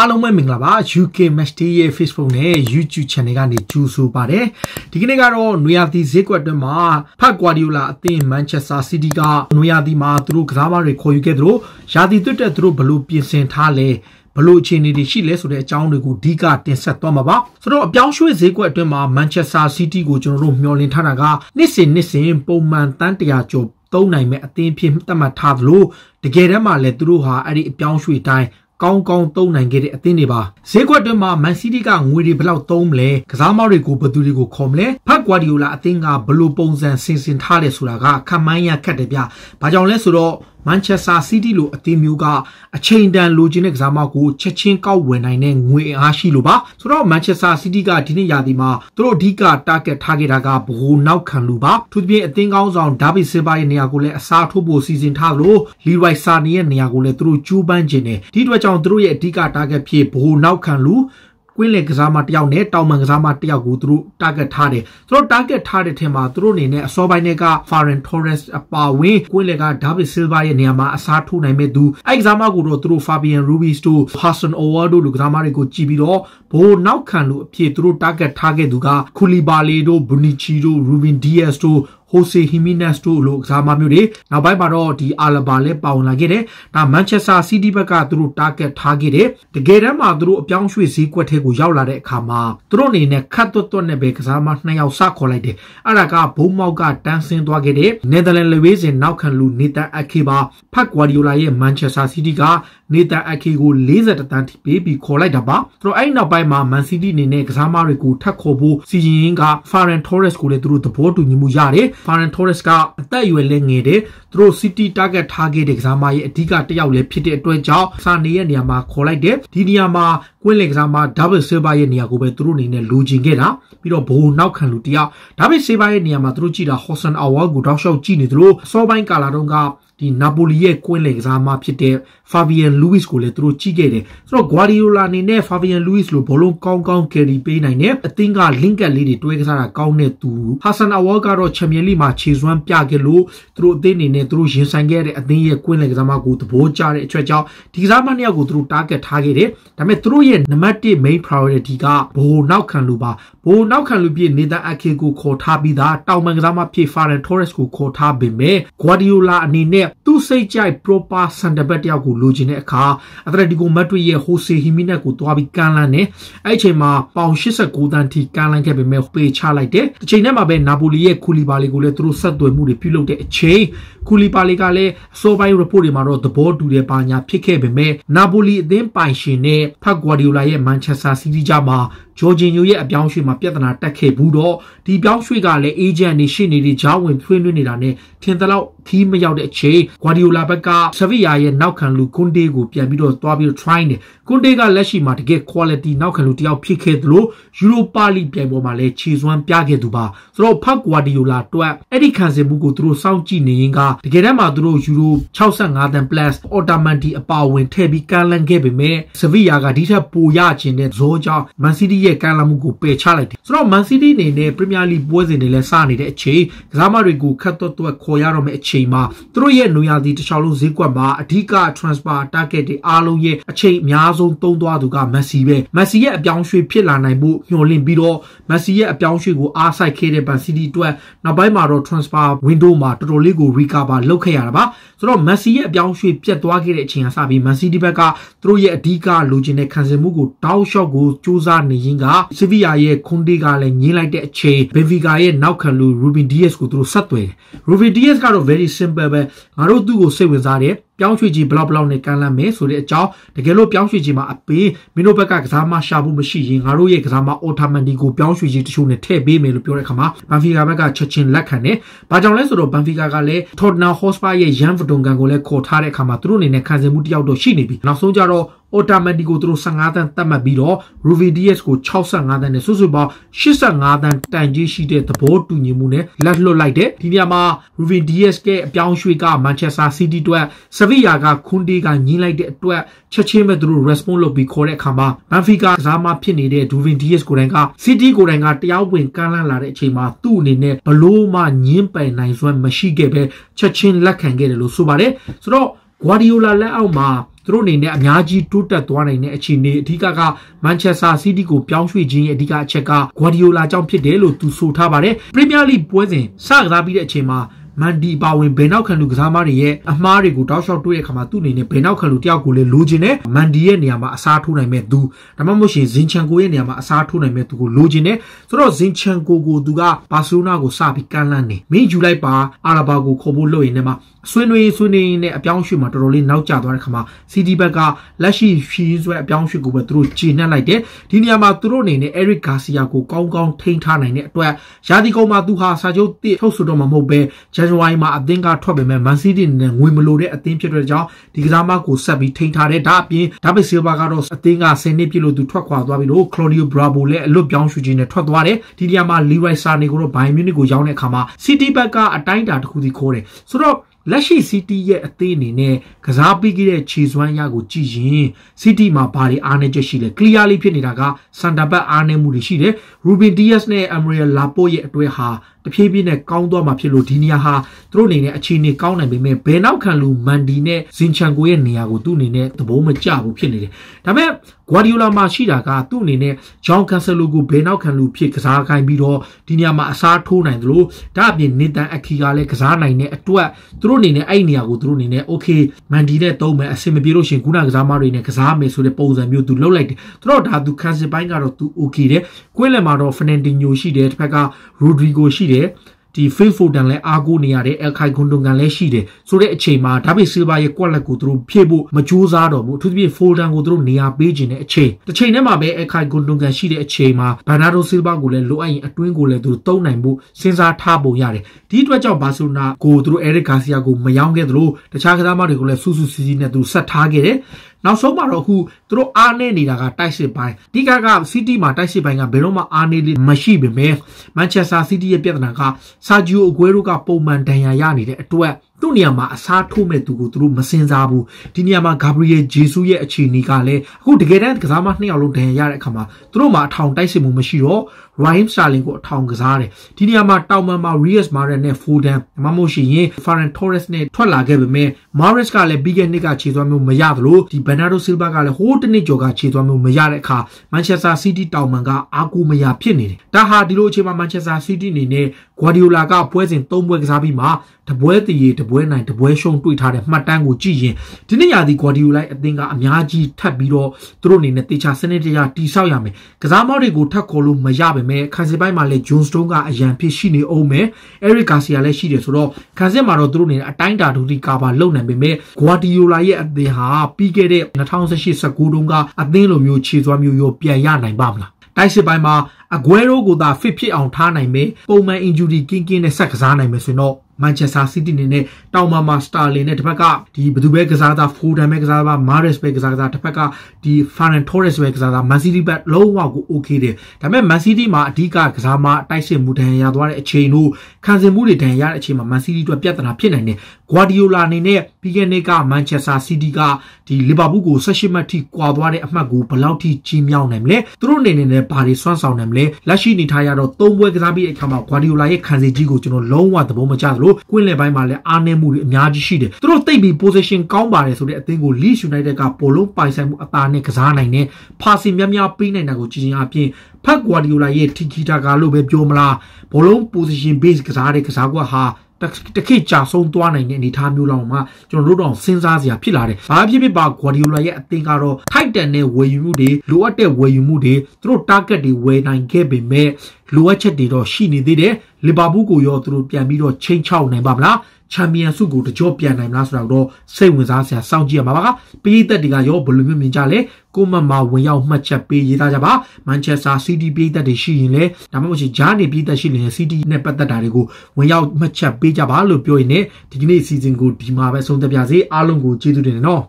အားလုံးပဲမင်္ဂလာပါ UK Match Day ရဲ့ Facebook နဲ့ YouTube Channel ကနေကြိုဆိုပါတယ်ဒီကနေ့ကတော့နွေရာသီဈေးကွက်အတွင်းမှာဖတ်ကွာဒီယိုလာအသင်း Manchester City ကနွေရာသီမှာသူတို့ကစားပါတွေခေါ်ယူခဲ့သလိုရာသီသွတ်တဲ့သူတို့ဘလို့ပြင်ဆင်ထားလဲဘလို့အခြေအနေတွေရှိလဲဆိုတဲ့အကြောင်းတွေကိုအဓိကတင်ဆက်သွားမှာပါဆိုတော့အပြောင်းရွှေ့ဈေးကွက်အတွင်းမှာ Manchester City ကိုကျွန်တော်တို့မျှော်လင့်ထားတာကနှစ်စဉ်နှစ်စဉ်ပုံမှန်တန်းတရာကျော်သုံးနိုင်မဲ့အသင်းဖြစ်သတ်မှတ်ထားသလိုတကယ်တမ်းမှာလည်းသူတို့ဟာအဲ့ဒီအပြောင်းရွှေ့တိုင်းကောင်းကောင်းသုံးနိုင်ခဲ့တဲ့အသင်းတွေပါဈေးကွက်တွင်းမှာမန်စီးတီးကငွေတွေဘယ်လောက်သုံးမလဲကစားမောက်တွေကိုဘယ်သူတွေကိုခေါ်မလဲဖတ်ကွာဒီယိုလာအသင်းကဘယ်လိုပုံစံဆင်ဆင်ထားလဲဆိုတာကခံမှန်းရခက်တယ်ဗျဘာကြောင့်လဲဆိုတော့မန်ချက်စတာစီးတီးလိုအသင်းမျိုးကအချိန်တန်လိုချင်တဲ့ကစားမကိုချက်ချင်းကောက်ဝယ်နိုင်တဲ့ငွေအားရှိလို့ပါဆိုတော့မန်ချက်စတာစီးတီးကဒီနှစ်ရာသီမှာသူတို့အဓိကတာဂက်ထားခဲ့တာကဘိုးနောက်ခံလူပါသူပြင်အသင်းကောင်းဆောင်ဒါဗစ်ဆင်ဘာရဲ့နေရာကိုလည်းအစားထိုးဖို့စီစဉ်ထားလို့လီရိုက်ဆာနီရဲ့နေရာကိုလည်းသူတို့ကြိုးပမ်းခြင်းနဲ့ဒီအတွက်ကြောင့်သူတို့ရဲ့အဓိကတာဂက်ဖြစ်ဘိုးနောက်ခံလူကွင်းလင်ကစားမတယောက်နဲ့တောင်မန်ကစားမတယောက်ကိုသူတို့ target ထားတယ်သူတို့ target ထားတဲ့ထင်မှာသူတို့အနေနဲ့အစောပိုင်းက Ferran Torres အပါအဝင်ကွင်းလင်က David Silva ရဲ့နေရာမှာအစားထိုးနိုင်မဲ့သူအဲ့ကစားမကိုတော့သူတို့ Fabian Ruiz တို့ Hassan Owar တို့လူကစားမတွေကိုကြည့်ပြီးတော့ဘိုးနောက်ခံလူအဖြစ်သူတို့ target ထားခဲ့သူက Koulibaly တို့ Brunichi တို့ Ruben Dias တို့ဟိုဆီဟီမီနက်စ်တို့လိုကစားမမျိုးတွေနောက်ပိုင်းမှာတော့ဒီအာလဘာလည်းပါဝင်လာခဲ့တယ်။ဒါမန်ချက်စတာစီးတီးဘက်ကသူတို့ target ထားခဲ့တယ်။တကယ်တမ်းမှာသူတို့အပြောင်းရွှေ့ဈေးကွက်ထဲကိုရောက်လာတဲ့အခါမှာသူတို့အနေနဲ့ခတ်သွက်သွက်နဲ့ပဲကစားမနှစ်ယောက်စခေါ်လိုက်တယ်။အဲ့ဒါကဘုံမောက်ကတန်းဆင်းသွားခဲ့တယ်။ Netherlands လွေးစဉ်နောက်ခံလူ Nathan Ake ပါဖတ် Guardiola ရဲ့ Manchester City က Nathan Ake ကို40တန်းထိပေးပြီးခေါ်လိုက်တာပါ။သူတို့အဲ့နောက်ပိုင်းမှာ Man City အနေနဲ့ကစားမတွေကိုထပ်ခေါ်ဖို့စီရင်က Ferran Torres ကိုလည်းသူတို့သဘောတူညီမှုရတယ်။ Ferran Torres ကအသက်အရွယ်လည်းငယ်တယ်သူတို့ City target ထားခဲ့တဲ့ကစားမရဲ့အဓိကတယောက်လည်းဖြစ်တဲ့အတွက်ကြောင့်စာနေရဲ့နေရာမှာခေါ်လိုက်တယ်ဒီနေရာမှာကွင်းလင်ကစားမ David Silva ရဲ့နေရာကိုပဲသူတို့အနေနဲ့လိုချင်ခဲ့တာပြီးတော့ဘိုးနောက်ခံလူတယောက် David Silva ရဲ့နေရာမှာသူတို့ကြည့်တာ Hossan Awar ကိုတောက်လျှောက်ကြည့်နေသလိုစောပိုင်းကာလာတုန်းကဒီနာပိုလီရဲ့ကွင်းလယ်ကစားမဖြစ်တဲ့ Fabian Luis ကိုလည်းသူတို့ကြည့်ခဲ့တယ်ဆိုတော့ Guardiola အနေနဲ့ Fabian Luis လိုဘောလုံးကောင်းကောင်း carry ပေးနိုင်တယ်အသင်းက link ကလေးတွေတွဲကစားတာကောင်းတဲ့သူ Hassan Awar ကတော့ Champions League မှာခြေစွမ်းပြခဲ့လို့သူတို့အသင်းအနေနဲ့သူတို့ရင်ဆိုင်ခဲ့တဲ့အသင်းရဲ့ကွင်းလယ်ကစားမကိုသဘောကျတဲ့အတွက်ကြောင့်ဒီကစားမနှစ်ယောက်ကိုသူတို့ target ထားခဲ့တယ်ဒါပေမဲ့သူတို့ရဲ့ number 1 main priority ကဘိုးနောက်ခံလူပါဘိုးနောက်ခံလူပြည့်နေတာအခေကိုခေါ်ထားပြီးသားတောင်ပန်ကစားမဖြစ် Ferran Torres ကိုခေါ်ထားပေမဲ့ Guardiola အနေနဲ့သူ့စိတ်ကြိုက် proper center back တယောက်ကိုလိုချင်တဲ့အခါ Atletico Madrid ရဲ့ Jose Jimenez ကိုသွားပြီးကမ်းလှမ်းတယ်အဲ့အချိန်မှာပေါင်89တန်းထိကမ်းလှမ်းခဲ့ပေမဲ့ပေချလိုက်တယ်တစ်ချိန်တည်းမှာပဲ Napoli ရဲ့ Koulibaly ကိုလည်းသူတို့ဆက်သွယ်မှုတွေပြုလုပ်တဲ့အချိန် Koulibaly ကလည်းအစောပိုင်း report တွေမှာတော့သဘောတူတယ်ပါညာဖြစ်ခဲ့ပေမဲ့ Napoli အသင်းပိုင်ရှင်နဲ့ Pep Guardiola ရဲ့ Manchester City ကြားမှာဂျော်ဂျင်ယိုရဲ့အပြောင်းရွှေ့မှာပြဿနာတက်ခဲ့ဘူးတော့ဒီပြောင်းရွှေ့ကလည်းအေဂျင့်တွေရှေ့နေတွေဂျာဝင်ထွေးနှွေးနေတာနဲ့ထင်သလောက်ခီးမရောက်တဲ့အချိန်ဂွာဒီယိုလာဘက်ကဆဗီယာရဲ့နောက်ခံလူကွန်တေကိုပြန်ပြီးတော့သွားပြီးတော့ try နေကွန်တေကလက်ရှိမှာတကယ် quality နောက်ခံလူတယောက်ဖြစ်ခဲ့သလိုယူရိုပါလိပြိုင်ပွဲမှာလည်းခြေစွမ်းပြခဲ့သူပါဆိုတော့ဖက်ဂွာဒီယိုလာတွက်အဲ့ဒီခံစစ်မှုကိုသူတို့စောင့်ကြည့်နေရင်ကတကယ်တမ်းမှာသူတို့ယူရို65တန် plus အော်တာမန်တီအပါဝင်ထည့်ပြီးကမ်းလှမ်းခဲ့ပေမဲ့ဆဗီယာကဒီထက်ပိုရခြင်းတဲ့ဇောကြောင့်မန်စီးတီးရဲ့ရဲ့ကမ်းလှမ်းမှုကိုပယ်ချလိုက်တယ်ဆိုတော့ Man City အနေနဲ့ Premier League ပွဲစဉ်တွေလည်းစနေတဲ့အချိန်ကစားမတွေကိုခတ်သွက်သွက်ခေါ်ရတော့မယ့်အချိန်မှာသူတို့ရဲ့နေရာစီတစ်ချောင်းလုံးဈေးကွက်မှာအဓိက transfer target တွေအားလုံးရဲ့အချိန်အများဆုံးသုံးသွားသူက Messi ပဲ Messi ရဲ့အပြောင်းရွှေ့ဖြစ်လာနိုင်ဖို့ညှို့လင့်ပြီးတော့ Messi ရဲ့အပြောင်းရွှေ့ကိုအားစိုက်ခဲ့တဲ့ Man City အတွက်နောက်ပိုင်းမှာတော့ transfer window မှာတော်တော်လေးကို recover လုပ်ခဲ့ရတာပါဆိုတော့ Messi ရဲ့အပြောင်းရွှေ့ပြတ်သွားခဲ့တဲ့အချိန်ကစပြီး Man City ဘက်ကသူတို့ရဲ့အဓိကလိုချင်တဲ့ခံစင်မှုကိုတောက်လျှောက်ကိုစူးစမ်းနေရင်းကဆီဗီယာရဲ့ခွန်ဒီကလည်းငင်းလိုက်တဲ့အချိန်ဘင်ဖီကာရဲ့နောက်ခံလူရူဘင်ဒီယက်စ်ကိုသူတို့ဆက်သွယ်တယ်ရူဘင်ဒီယက်စ်ကတော့ very simple ပဲငါတို့သူ့ကိုစိတ်ဝင်စားတယ်ပြောင်းရွှေ့ကြီးဘလောက်ဘလောက်နဲ့ကမ်းလှမ်းမယ်ဆိုတဲ့အကြောင်းတကယ်လို့ပြောင်းရွှေ့ကြီးမှာအပေးမင်းတို့ဘက်ကကစားမရှာဘူးမရှိရင်ငါတို့ရဲ့ကစားမအော်တာမန်ဒီကိုပြောင်းရွှေ့ကြီးတချို့နဲ့ထည့်ပေးမယ်လို့ပြောတဲ့အခါမှာဘန်ဖီကာဘက်ကချက်ချင်းလက်ခံတယ်။ဘာကြောင့်လဲဆိုတော့ဘန်ဖီကာကလည်းထော်တနာဟော့စပါရဲ့ရန်ဗဒွန်ကန်ကိုလည်းခေါ်ထားတဲ့အခါမှာသူတို့အနေနဲ့ခံစင်မှုတယောက်တော့ရှိနေပြီ။နောက်ဆုံးကြတော့အော်တာမန်ဒီကိုသူတို့15တန်းသတ်မှတ်ပြီးတော့ Ruby DS ကို65တန်းနဲ့စုစုပေါင်း85တန်းတန်ကြီးရှိတဲ့သဘောတူညီမှုနဲ့လက်လွတ်လိုက်တယ်။ဒီနေရာမှာ Ruby DS ရဲ့အပြောင်းရွှေ့က Manchester City အတွက်ရိယာကခွန်တီကညင်းလိုက်တဲ့အတွက်ချက်ချင်းပဲသူတို့ response လုပ်ပြီးခေါ်တဲ့အခါမှာ Benfica ကစားမဖြစ်နေတဲ့ Duvin Dias ကိုယ်တိုင်က City ကိုယ်တိုင်ကတရားဝင်ကမ်းလှမ်းလာတဲ့အချိန်မှာသူ့အနေနဲ့ဘလို့မှညင်းပယ်နိုင်စွမ်းမရှိခဲ့ပဲချက်ချင်းလက်ခံခဲ့တယ်လို့ဆိုပါတယ်ဆိုတော့ Guardiola လက်အောက်မှာသူတို့အနေနဲ့အများကြီးတိုးတက်သွားနိုင်တဲ့အခြေအနေအဓိကကမန်ချက်စတာစီးတီးကိုပြောင်းရွှေ့ခြင်းရဲ့အဓိကအချက်ကဂွါဒီယိုလာကြောင့်ဖြစ်တယ်လို့သူဆိုထားပါတယ်ပရီးမီးယားလိပွဲစဉ်စကားပြီးတဲ့အချိန်မှာမန်ဒီပါဝင်ဘယ်နောက်ခံလူကစားမတွေရဲ့အမှားတွေကိုတောက်လျှောက်တွေ့တဲ့ခါမှာသူ့အနေနဲ့ဘယ်နောက်ခံလူတယောက်ကိုလည်းလိုချင်တယ်မန်ဒီရဲ့နေရာမှာအစားထိုးနိုင်မဲ့သူဒါမှမဟုတ်ရှင်ဇင်ချန်ကိုရဲ့နေရာမှာအစားထိုးနိုင်မဲ့သူကိုလိုချင်တယ်ဆိုတော့ဇင်ချန်ကိုကိုသူကဘာစီလိုနာကိုစပြီးကမ်းလှမ်းနေမင်းယူလိုက်ပါအာရာဘာကိုခေါ်ဖို့လုပ်ရင်လည်းမှဆွေးနွေးဆွေးနွေးနဲ့အပြောင်းအရွှေ့မှာတော်တော်လေးနောက်ကျသွားတဲ့ခါမှာစီတီဘက်ကလက်ရှိရှီရင်ဆွဲအပြောင်းအရွှေ့ကိုပဲသူတို့ခြေနှက်လိုက်တယ်ဒီနေရာမှာသူတို့အနေနဲ့ Eric Garcia ကိုကောင်းကောင်းထိန်းထားနိုင်တဲ့အတွက်ရာသီကုန်မှာသူဟာစာချုပ်တစ်ထုတ်ဆိုတော့မှမဟုတ်ပဲဂျာဇဝါရီမှာအသင်းကထွက်ပေမဲ့မန်စီးတီးနဲ့ငွေမလိုတဲ့အသင်းဖြစ်တဲ့ကြောင့်ဒီကစားမကိုဆက်ပြီးထိန်းထားတဲ့ဒါအပြင်ဒါဗစ်ဆီလ်ဗာကတော့အသင်းက10နှစ်ပြည့်လို့သူထွက်ခွာသွားပြီးတော့ကလိုဒီယိုဘရာဗိုလည်းအလွတ်ပြောင်းရွှေ့ခြင်းနဲ့ထွက်သွားတယ်ဒီနေရာမှာလီရိုက်ဆာနေကိုတော့ဘိုင်မြူနစ်ကိုရောက်တဲ့အခါမှာစီတီဘက်ကအတိုင်းအတာတစ်ခုစီခိုးတယ်ဆိုတော့လက်ရှိ City ရဲ့အသေးအနေနဲ့ကစားပြီးခဲ့တဲ့ခြေစွမ်းရကိုကြည့်ရင် City မှာဘာတွေအားနည်းချက်ရှိလဲ clearly ဖြစ်နေတာက center back အားနည်းမှုတွေရှိတယ် Ruben Dias နဲ့ Emre Laporte ရဲ့အတွဲဟာတဖြည်းဖြည်းနဲ့ကောင်းသွားမှာဖြစ်လို့ဒီနေရာဟာသူတို့အနေနဲ့အခြေအနေကောင်းနိုင်ပေမဲ့ဘယ်နောက်ခံလူမန်ဒီနဲ့ဇင်ချန်ကိုရဲ့နေရာကိုသူ့အနေနဲ့သဘောမကျဘူးဖြစ်နေတယ်။ဒါပေမဲ့ဂွာဒီယိုလာမှာရှိတာကသူ့အနေနဲ့ဂျောင်းကန်ဆယ်လိုကိုဘယ်နောက်ခံလူဖြစ်ကစားခိုင်းပြီးတော့ဒီနေရာမှာအစားထိုးနိုင်သလိုဒါအပြင်နေတန်အခီကလည်းကစားနိုင်တဲ့အတွက်သူတို့အနေနဲ့အဲ့နေရာကိုသူတို့အနေနဲ့ okay မန်ဒီနဲ့တုံးမယ်အဆင်မပြေလို့ရှင်ခုနကစားမတွေနဲ့ကစားမယ်ဆိုတဲ့ပုံစံမျိုးသူလုပ်လိုက်တယ်။သူတို့ဒါသူကန်ဆယ်ပိုင်းကတော့သူ okay တယ်။ကွင်းလယ်မှာတော့ဖနန်ဒီညိုရှိတယ်တစ်ဖက်ကရိုဒရီဂိုရှိတယ်ဒီ Phil Foden လည်းအားကိုးနေရတယ် El Kai Gundogan လည်းရှိတယ်ဆိုတဲ့အချိန်မှာ David Silva ရဲ့ quad leg ကိုသူတို့ဖြည့်ဖို့မကြိုးစားတော့ဘူးအထူးသဖြင့် Foden ကိုသူတို့နေရာပေးခြင်းတဲ့အချိန်တစ်ချိန်ထဲမှာပဲ El Kai Gundogan ရှိတဲ့အချိန်မှာ Bernardo Silva ကိုလည်းလိုအပ်ရင်အတွင်းကိုလည်းသူတို့တုံးနိုင်ဖို့စဉ်းစားထားပုံရတယ်ဒီအတွက်ကြောင့် Barcelona ကိုသူတို့ Eric Garcia ကိုမယောင်းခဲ့သလိုတခြားကစားသမားတွေကိုလည်းစူးစူးစီးစီးနဲ့သူဆက်ထားခဲ့တယ်နောက်ဆုံးမှာတော့အခုသူတို့အားနေနေတာကတိုက်စစ်ပိုင်းအဓိကက City မှာတိုက်စစ်ပိုင်းကဘယ်တော့မှအားနေလေးမရှိပေမဲ့ Manchester City ရဲ့ပြဿနာက Sergio Aguero ကပုံမှန်ဒဏ်ရာရနေတဲ့အတွက်သူ့နေရာမှာအစားထိုးမဲ့သူကိုသူတို့မစင်စားဘူးဒီနေရာမှာဂါဘရီယယ်ဂျေဆုရဲ့အခြေအနေကလည်းအခုတကယ်တမ်းကစားမနှစ်ယောက်လုံးဒဏ်ရာရတဲ့အခါမှာသူတို့မှာအထောင်တိုက်စစ်မှုမရှိတော့ Raheem Sterling ကိုအထောင်ကစားတယ်ဒီနေရာမှာတောင်ပန်မှာ Riyas Mahrez နဲ့ Foden မမဟုတ်ရှိရင် Ferran Torres နဲ့ထွက်လာခဲ့ပေမဲ့ Mahrez ကလည်းပြီးခဲ့နှစ်ကခြေသွမ်းမျိုးမရသလိုဒီ Bernardo Silva ကလည်းဟိုးတစ်နှစ်ကျော်ကခြေသွမ်းမျိုးမရတဲ့အခါ Manchester City တောင်ပန်ကအာကိုမရဖြစ်နေတယ်ဒါဟာဒီလိုအချိန်မှာ Manchester City အနေနဲ့ဂွာဒီယိုလာကပွဲစဉ်၃ပွဲကစားပြီးမှတပွဲတရေတပွဲနိုင်တပွဲရှုံးတွေ့ထားတဲ့မှတ်တမ်းကိုကြည့်ရင်ဒီနေ့ရာသီဂွာဒီယိုလာအသင်းကအများကြီးထပ်ပြီးတော့သူတို့အနေနဲ့တေချာစနစ်တကျတိဆောက်ရမယ်ကစားမောက်တွေကိုထပ်ခေါ်လို့မရပါပဲခန်းစစ်ပိုင်းမှာလည်းဂျွန်စတုန်းကအရန်ဖြစ်ရှိနေအောင်မယ်အဲရစ်ဂါစီယာလည်းရှိတယ်ဆိုတော့ခန်းစစ်မှာတော့သူတို့အနေနဲ့အတိုင်းတာဒူတီကာပါလုံနိုင်ပေမဲ့ဂွာဒီယိုလာရဲ့အသင်းဟာပြီးခဲ့တဲ့2018-19တုန်းကအသင်းလိုမျိုးခြေစွမ်းမျိုးရောပြန်ရနိုင်ပါမလားလိုက်ရှစ်ပိုင်းမှာအဂွဲရိုးကိုသာ fit ဖြစ်အောင်ထားနိုင်မယ်ပုံမှန် injury ကင်းကင်းနဲ့ဆက်ကစားနိုင်မယ်ဆိုရင်တော့မန်ချက်စတာစီးတီးအနေနဲ့တောင်မာမာစတာလင်နဲ့တစ်ဖက်ကဒီဘယ်သူပဲကစားသားဖိုဒန်ပဲကစားသားမာရက်စ်ပဲကစားသားတစ်ဖက်ကဒီဖာရန်တိုရက်စ်ပဲကစားသားမန်စီးတီးဘက်လုံးဝကို okay တယ်ဒါပေမဲ့မန်စီးတီးမှာအဓိကကစားမတိုက်စစ်မှုဒဏ်ရာသွားတဲ့အချိန်တို့ခံစင်မှုတွေဒဏ်ရာရတဲ့အချိန်မှာမန်စီးတီးအတွက်ပြဿနာဖြစ်နိုင်တယ်ဂွာဒီယိုလာအနေနဲ့ပြီးခဲ့တဲ့ကမန်ချက်စတာစီးတီးကဒီလီဗာပူးကို16မှတ်ထိကွာသွားတဲ့အမှတ်ကိုဘယ်လောက်ထိကြီးမြောက်နိုင်မလဲသူတို့အနေနဲ့ဘာတွေစွမ်းဆောင်နိုင်မလဲလက်ရှိအနေထားရတော့၃ပွဲကစားပြီးတဲ့အခါမှာဂွာဒီယိုလာရဲ့ခံစင်ကြီးကိုကျွန်တော်လုံးဝသဘောမကျသလိုကွင်းလယ်ပိုင်းမှာလည်းအားနည်းမှုတွေအများကြီးရှိတယ်သူတို့တိတ်ပြီး position ကောင်းပါတယ်ဆိုတဲ့အသင်းကို Leeds United ကပေါ်လုံးပိုင်ဆိုင်မှုအသာနဲ့ကစားနိုင်တယ်ပါစီများများပေးနိုင်တာကိုကြည်ရင်အပြင်ဖက်ကွာဒီယိုလာရဲ့ Tiki Taka လို့ပဲပြောမလားဘောလုံး position base ကစားတဲ့ကစားကွက်ဟာတခိကြာဆုံးသွားနိုင်တဲ့အနေအထားမျိုးလောက်မှကျွန်တော်တို့တော့စဉ်းစားစရာဖြစ်လာတယ်။ဘာဖြစ်ဖြစ်ပါဂွာဒီယိုလာရဲ့အသင်းကတော့ထိုက်တန်တဲ့ဝယ်ယူမှုတွေလိုအပ်တဲ့ဝယ်ယူမှုတွေသူတို့ target တွေဝယ်နိုင်ခဲ့ပေမဲ့လိုအပ်ချက်တွေတော့ရှိနေသေးတယ်လီဗာပူးကိုရောသူတို့ပြန်ပြီးတော့ချိန်ချောက်နိုင်ပါမလားချန်ပီယံစုကိုတကြောပြန်နိုင်မလားဆိုတော့စိတ်ဝင်စားစရာစောင့်ကြည့်ရမှာပါပရိသတ်တွေကရောဘယ်လိုမျိုးမြင်ကြလဲကိုမမဝင်ရောက်မှတ်ချက်ပေးရေးသားကြပါမန်ချက်စတာစီးတီးပရိသတ်တွေရှိရင်လည်းဒါမှမဟုတ်ဂျားနေပရိသတ်ရှိရင်လည်းစီးတီးနဲ့ပတ်သက်တာတွေကိုဝင်ရောက်မှတ်ချက်ပေးကြပါလို့ပြောရင်းနဲ့ဒီနေ့စီစဉ်ကိုဒီမှာပဲဆုံးသက်ပါစေအားလုံးကိုကျေးဇူးတင်တယ်နော်